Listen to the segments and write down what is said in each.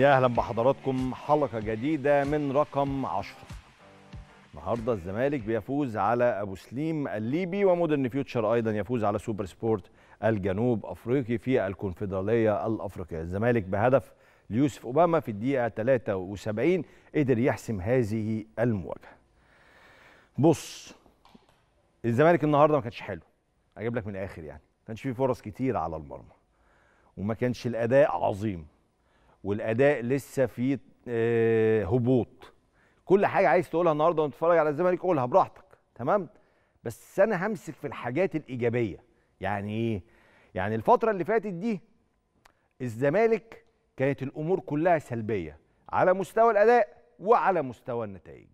يا اهلا بحضراتكم حلقه جديده من رقم 10 النهارده الزمالك بيفوز على ابو سليم الليبي ومودرن فيوتشر ايضا يفوز على سوبر سبورت الجنوب افريقي في الكونفدراليه الافريقيه الزمالك بهدف ليوسف اوباما في الدقيقه 73 قدر يحسم هذه المواجهه بص الزمالك النهارده ما كانش حلو اجيب لك من الاخر يعني ما كانش فيه فرص كتير على المرمى وما كانش الاداء عظيم والاداء لسه فيه آه، هبوط كل حاجه عايز تقولها النهارده وانت بتتفرج على الزمالك قولها براحتك تمام بس انا همسك في الحاجات الايجابيه يعني ايه يعني الفتره اللي فاتت دي الزمالك كانت الامور كلها سلبيه على مستوى الاداء وعلى مستوى النتائج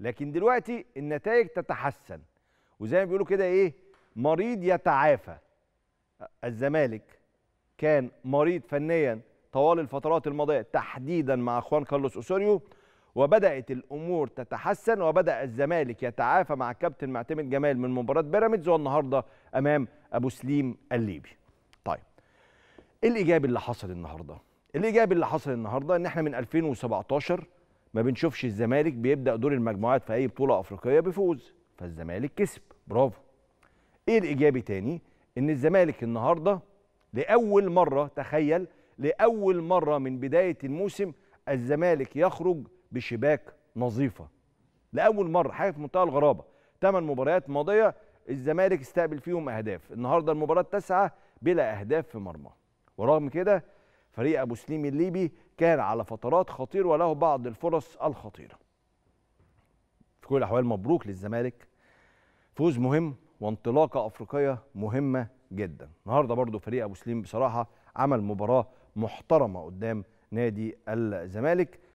لكن دلوقتي النتائج تتحسن وزي ما بيقولوا كده ايه مريض يتعافى الزمالك كان مريض فنيا طوال الفترات الماضيه تحديدا مع اخوان كارلوس اوسوريو وبدات الامور تتحسن وبدا الزمالك يتعافى مع كابتن معتمد جمال من مباراه بيراميدز والنهارده امام ابو سليم الليبي. طيب إيه الايجابي اللي حصل النهارده؟ الايجابي اللي حصل النهارده ان احنا من 2017 ما بنشوفش الزمالك بيبدا دور المجموعات في اي بطوله افريقيه بفوز فالزمالك كسب برافو. ايه الايجابي تاني؟ ان الزمالك النهارده لاول مره تخيل لأول مرة من بداية الموسم الزمالك يخرج بشباك نظيفة لأول مرة حاجة في منتهى الغرابة ثمان مباريات ماضية الزمالك استقبل فيهم أهداف النهاردة المباراة التاسعة بلا أهداف في مرمى ورغم كده فريق أبو سليم الليبي كان على فترات خطير وله بعض الفرص الخطيرة في كل الأحوال مبروك للزمالك فوز مهم وانطلاقة أفريقية مهمة جدا النهاردة برضو فريق أبو سليم بصراحة عمل مباراة محترمه قدام نادي الزمالك